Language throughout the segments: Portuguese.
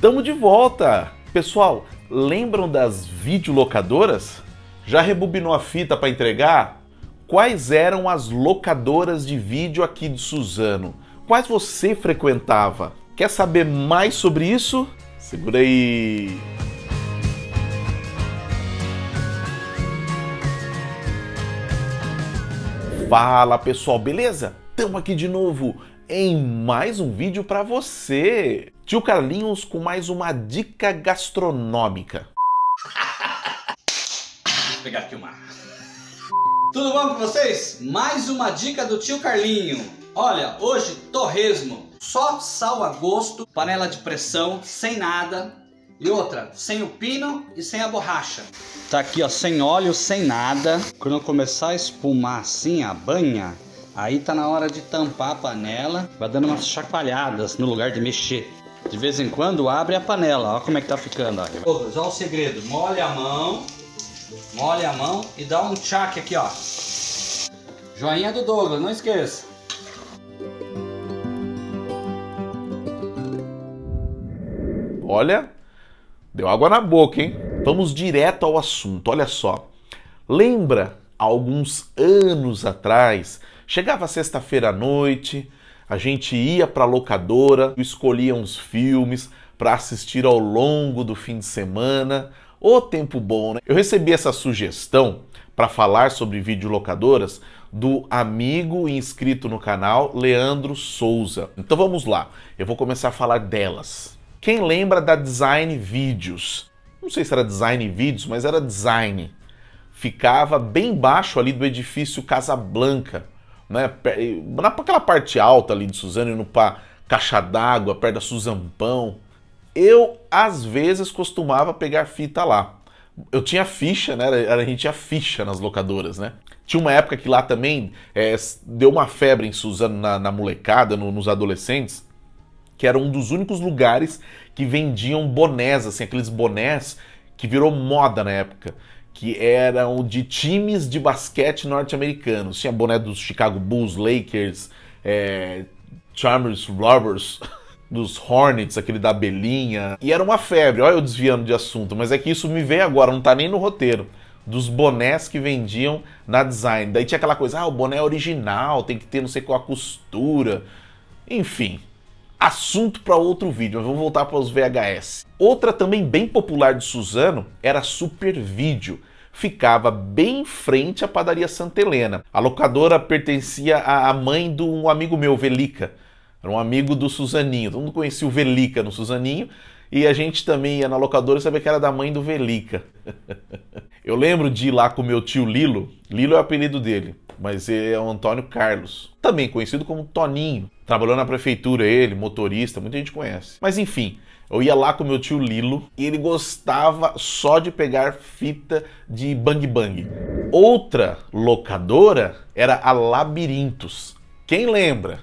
Tamo de volta! Pessoal, lembram das videolocadoras? Já rebobinou a fita para entregar? Quais eram as locadoras de vídeo aqui de Suzano? Quais você frequentava? Quer saber mais sobre isso? Segura aí! Fala pessoal, beleza? Tamo aqui de novo em mais um vídeo para você! Tio Carlinhos com mais uma dica gastronômica. Vou pegar aqui uma. Tudo bom com vocês? Mais uma dica do tio Carlinho. Olha, hoje torresmo, só sal a gosto, panela de pressão, sem nada. E outra, sem o pino e sem a borracha. Tá aqui ó, sem óleo, sem nada. Quando começar a espumar assim a banha, aí tá na hora de tampar a panela, vai dando umas chacoalhadas no lugar de mexer. De vez em quando abre a panela, olha como é que tá ficando. Olha, olha o segredo, molha a mão, molha a mão e dá um tchac aqui, ó. Joinha do Douglas, não esqueça. Olha, deu água na boca, hein? Vamos direto ao assunto, olha só. Lembra, alguns anos atrás, chegava sexta-feira à noite, a gente ia para a locadora, escolhia uns filmes para assistir ao longo do fim de semana. O tempo bom, né? Eu recebi essa sugestão para falar sobre videolocadoras do amigo e inscrito no canal Leandro Souza. Então vamos lá, eu vou começar a falar delas. Quem lembra da Design Vídeos? Não sei se era Design Vídeos, mas era Design. Ficava bem baixo ali do edifício Casa Blanca né? Naquela parte alta ali de Suzano, no pra Caixa d'Água, perto da Suzampão. Eu, às vezes, costumava pegar fita lá. Eu tinha ficha, né? A gente tinha ficha nas locadoras, né? Tinha uma época que lá também é, deu uma febre em Suzano na, na molecada, no, nos adolescentes, que era um dos únicos lugares que vendiam bonés, assim, aqueles bonés que virou moda na época que eram de times de basquete norte-americanos. Tinha boné dos Chicago Bulls, Lakers, é, Charmers Robbers, dos Hornets, aquele da Belinha. E era uma febre, olha eu desviando de assunto, mas é que isso me veio agora, não tá nem no roteiro. Dos bonés que vendiam na design. Daí tinha aquela coisa, ah, o boné é original, tem que ter não sei qual a costura. Enfim, assunto para outro vídeo, mas vamos voltar para os VHS. Outra também bem popular de Suzano era Super Vídeo. Ficava bem em frente à padaria Santa Helena. A locadora pertencia à mãe de um amigo meu, Velica. Era um amigo do Suzaninho. Todo mundo conhecia o Velica no Suzaninho. E a gente também ia na locadora e sabia que era da mãe do Velica. Eu lembro de ir lá com meu tio Lilo. Lilo é o apelido dele, mas ele é o Antônio Carlos, também conhecido como Toninho. Trabalhou na prefeitura ele, motorista, muita gente conhece. Mas enfim, eu ia lá com meu tio Lilo e ele gostava só de pegar fita de Bang Bang. Outra locadora era a Labirintos. Quem lembra?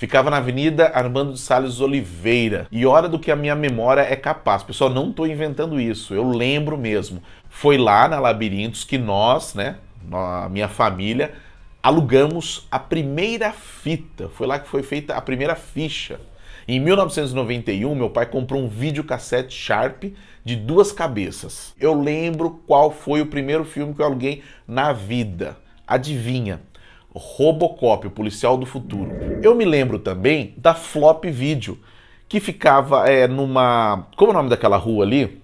Ficava na Avenida Armando de Salles Oliveira. E hora do que a minha memória é capaz. Pessoal, não estou inventando isso, eu lembro mesmo. Foi lá na Labirintos que nós, né, a minha família, alugamos a primeira fita. Foi lá que foi feita a primeira ficha. Em 1991, meu pai comprou um videocassete Sharp de duas cabeças. Eu lembro qual foi o primeiro filme que eu aluguei na vida. Adivinha? Robocop, o policial do futuro. Eu me lembro também da Flop Video, que ficava é, numa. Como é o nome daquela rua ali?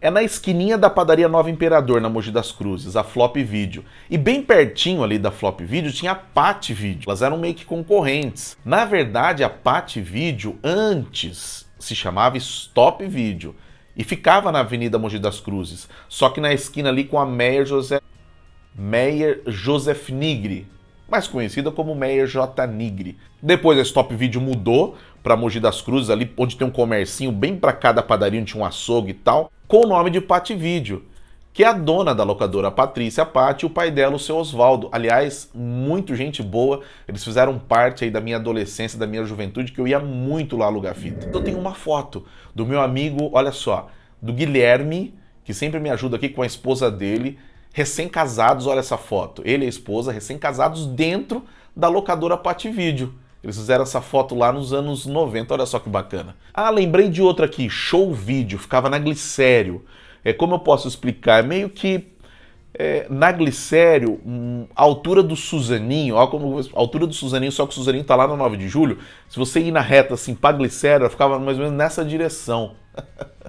É na esquininha da padaria Nova Imperador, na Mogi das Cruzes, a Flop Video. E bem pertinho ali da Flop Video tinha a Pat Video. Elas eram meio que concorrentes. Na verdade, a Pat Video antes se chamava Stop Video e ficava na Avenida Mogi das Cruzes, só que na esquina ali com a Meyer José Meyer Joseph Nigri, mais conhecida como Meyer J. Nigri. Depois a Stop Video mudou para Mogi das Cruzes, ali onde tem um comercinho bem para cada padaria, onde tinha um açougue e tal, com o nome de Pati Vídeo, que é a dona da locadora Patrícia Pati e o pai dela, o seu Oswaldo. Aliás, muito gente boa, eles fizeram parte aí da minha adolescência, da minha juventude, que eu ia muito lá alugar fita. Então, eu tenho uma foto do meu amigo, olha só, do Guilherme, que sempre me ajuda aqui com a esposa dele, recém-casados, olha essa foto. Ele e a esposa, recém-casados, dentro da locadora Pati Vídeo. Eles fizeram essa foto lá nos anos 90, olha só que bacana. Ah, lembrei de outra aqui, show vídeo, ficava na Glicério. É, como eu posso explicar? É meio que é, na Glicério, um, a altura do Suzaninho, ó, como, a altura do Suzaninho, só que o Suzaninho tá lá no 9 de julho. Se você ir na reta assim para Glicério, ela ficava mais ou menos nessa direção.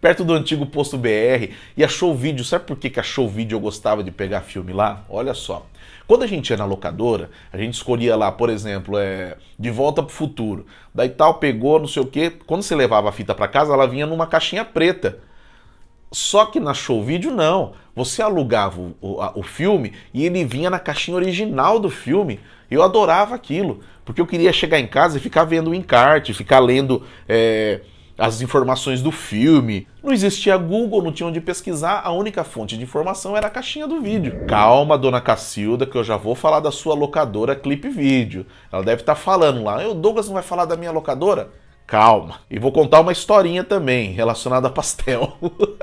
perto do antigo posto BR e achou o vídeo. Sabe por que, que achou o vídeo eu gostava de pegar filme lá? Olha só. Quando a gente ia na locadora, a gente escolhia lá, por exemplo, é, De Volta pro Futuro. Daí tal, pegou, não sei o quê. Quando você levava a fita para casa, ela vinha numa caixinha preta. Só que na Show vídeo não. Você alugava o, o, o, filme e ele vinha na caixinha original do filme. Eu adorava aquilo, porque eu queria chegar em casa e ficar vendo o encarte, ficar lendo. É as informações do filme. Não existia Google, não tinha onde pesquisar, a única fonte de informação era a caixinha do vídeo. Calma, dona Cacilda, que eu já vou falar da sua locadora Clip Vídeo. Ela deve estar tá falando lá. O Douglas não vai falar da minha locadora? Calma. E vou contar uma historinha também relacionada a pastel.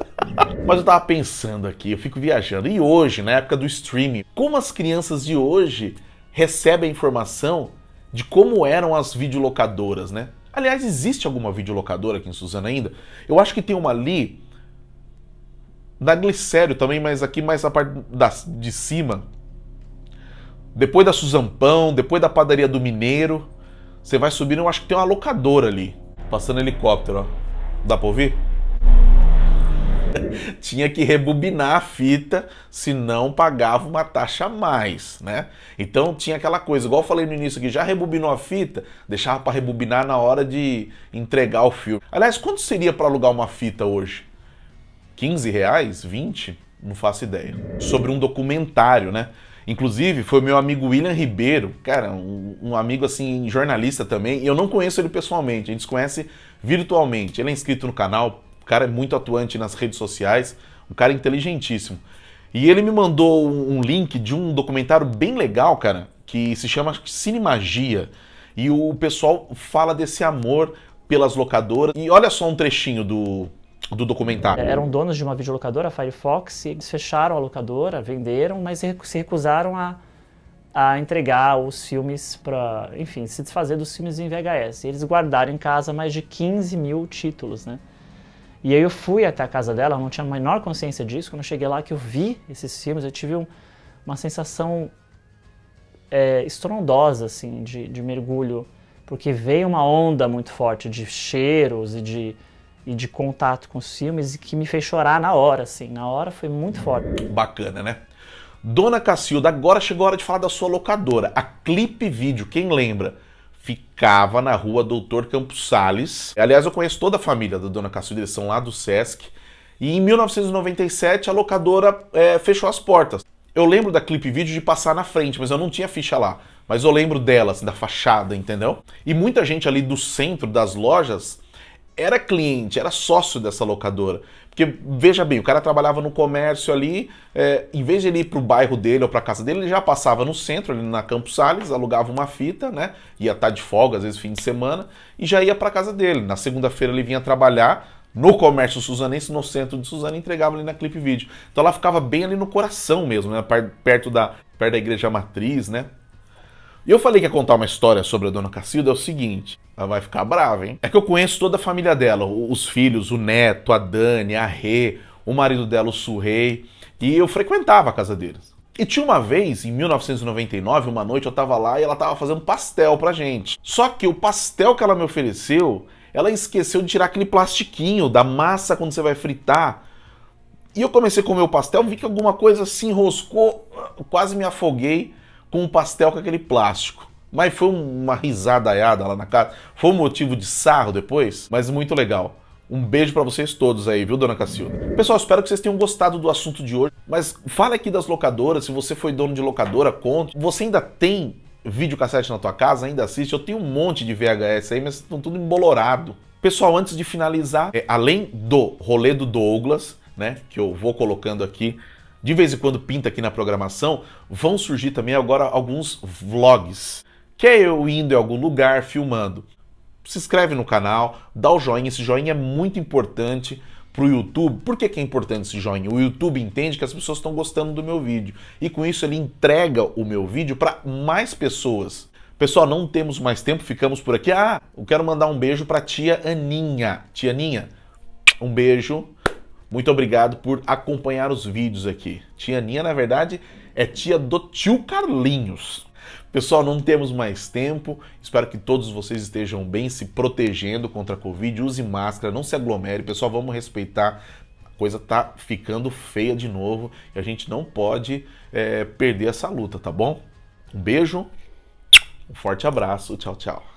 Mas eu tava pensando aqui, eu fico viajando. E hoje, na época do streaming, como as crianças de hoje recebem a informação de como eram as videolocadoras, né? Aliás, existe alguma videolocadora aqui em Suzana ainda? Eu acho que tem uma ali na Glicério também, mas aqui mais a parte da, de cima. Depois da Suzampão, depois da padaria do Mineiro, você vai subindo, eu acho que tem uma locadora ali, passando helicóptero, ó. Dá pra ouvir? tinha que rebobinar a fita, senão pagava uma taxa a mais, né? Então tinha aquela coisa, igual eu falei no início aqui, já rebobinou a fita, deixava para rebobinar na hora de entregar o filme. Aliás, quanto seria para alugar uma fita hoje? 15 reais? 20? Não faço ideia. Sobre um documentário, né? Inclusive, foi meu amigo William Ribeiro, cara, um, um, amigo assim, jornalista também, e eu não conheço ele pessoalmente, a gente se conhece virtualmente. Ele é inscrito no canal, cara é muito atuante nas redes sociais, um cara inteligentíssimo. E ele me mandou um link de um documentário bem legal, cara, que se chama Cinemagia. E o pessoal fala desse amor pelas locadoras. E olha só um trechinho do, do documentário. Eram donos de uma videolocadora, a Firefox, e eles fecharam a locadora, venderam, mas se recusaram a, a entregar os filmes para, enfim, se desfazer dos filmes em VHS. E eles guardaram em casa mais de 15 mil títulos, né? E aí eu fui até a casa dela, eu não tinha a menor consciência disso. Quando eu cheguei lá, que eu vi esses filmes, eu tive um, uma sensação é, estrondosa, assim, de, de, mergulho. Porque veio uma onda muito forte de cheiros e de, e de contato com os filmes e que me fez chorar na hora, assim. Na hora foi muito forte. Bacana, né? Dona Cacilda, agora chegou a hora de falar da sua locadora, a Clip Vídeo. Quem lembra? ficava na rua Doutor Campos salles. Aliás, eu conheço toda a família da Dona Cacilda, eles são lá do Sesc. E em 1997 a locadora é, fechou as portas. Eu lembro da clipe vídeo de passar na frente, mas eu não tinha ficha lá. Mas eu lembro delas, assim, da fachada, entendeu? E muita gente ali do centro das lojas era cliente, era sócio dessa locadora. Porque, veja bem, o cara trabalhava no comércio ali, é, em vez de ele ir para o bairro dele ou para casa dele, ele já passava no centro, ali na Campos Sales, alugava uma fita, né? Ia estar tá de folga, às vezes fim de semana, e já ia para casa dele. Na segunda-feira ele vinha trabalhar no comércio suzanense, no centro de Suzana e entregava ali na Clip vídeo Então ela ficava bem ali no coração mesmo, né? Perto da, perto da igreja matriz, né? E eu falei que ia contar uma história sobre a dona Cacilda, é o seguinte, ela vai ficar brava, hein? É que eu conheço toda a família dela, os filhos, o neto, a Dani, a Rê, o marido dela, o Surrei, e eu frequentava a casa deles. E tinha uma vez, em 1999, uma noite eu tava lá e ela tava fazendo pastel pra gente. Só que o pastel que ela me ofereceu, ela esqueceu de tirar aquele plastiquinho da massa quando você vai fritar. E eu comecei a comer o pastel, vi que alguma coisa se enroscou, quase me afoguei com um pastel com aquele plástico. Mas foi uma risada risadaiada lá na casa. Foi um motivo de sarro depois, mas muito legal. Um beijo para vocês todos aí, viu, dona Cacilda? Pessoal, espero que vocês tenham gostado do assunto de hoje. Mas fala aqui das locadoras, se você foi dono de locadora, conta. Você ainda tem videocassete na tua casa? Ainda assiste? Eu tenho um monte de VHS aí, mas estão tudo embolorado. Pessoal, antes de finalizar, é, além do rolê do Douglas, né, que eu vou colocando aqui de vez em quando pinta aqui na programação, vão surgir também agora alguns vlogs, que é eu indo em algum lugar filmando. Se inscreve no canal, dá o joinha, esse joinha é muito importante para o YouTube. Por que, que é importante esse joinha? O YouTube entende que as pessoas estão gostando do meu vídeo e com isso ele entrega o meu vídeo para mais pessoas. Pessoal, não temos mais tempo, ficamos por aqui. Ah, eu quero mandar um beijo para tia Aninha. Tia Aninha, um beijo, muito obrigado por acompanhar os vídeos aqui. Tia Ninha, na verdade, é tia do tio Carlinhos. Pessoal, não temos mais tempo. Espero que todos vocês estejam bem, se protegendo contra a Covid. Use máscara, não se aglomere. Pessoal, vamos respeitar. A coisa tá ficando feia de novo e a gente não pode é, perder essa luta, tá bom? Um beijo, um forte abraço. Tchau, tchau.